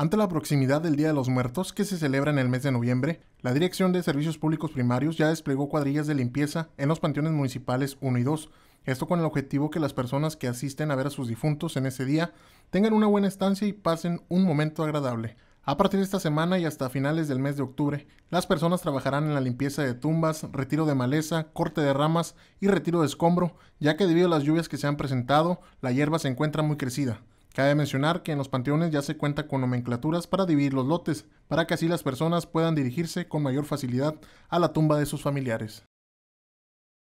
Ante la proximidad del Día de los Muertos, que se celebra en el mes de noviembre, la Dirección de Servicios Públicos Primarios ya desplegó cuadrillas de limpieza en los panteones municipales 1 y 2, esto con el objetivo que las personas que asisten a ver a sus difuntos en ese día tengan una buena estancia y pasen un momento agradable. A partir de esta semana y hasta finales del mes de octubre, las personas trabajarán en la limpieza de tumbas, retiro de maleza, corte de ramas y retiro de escombro, ya que debido a las lluvias que se han presentado, la hierba se encuentra muy crecida. Cabe mencionar que en los panteones ya se cuenta con nomenclaturas para dividir los lotes, para que así las personas puedan dirigirse con mayor facilidad a la tumba de sus familiares.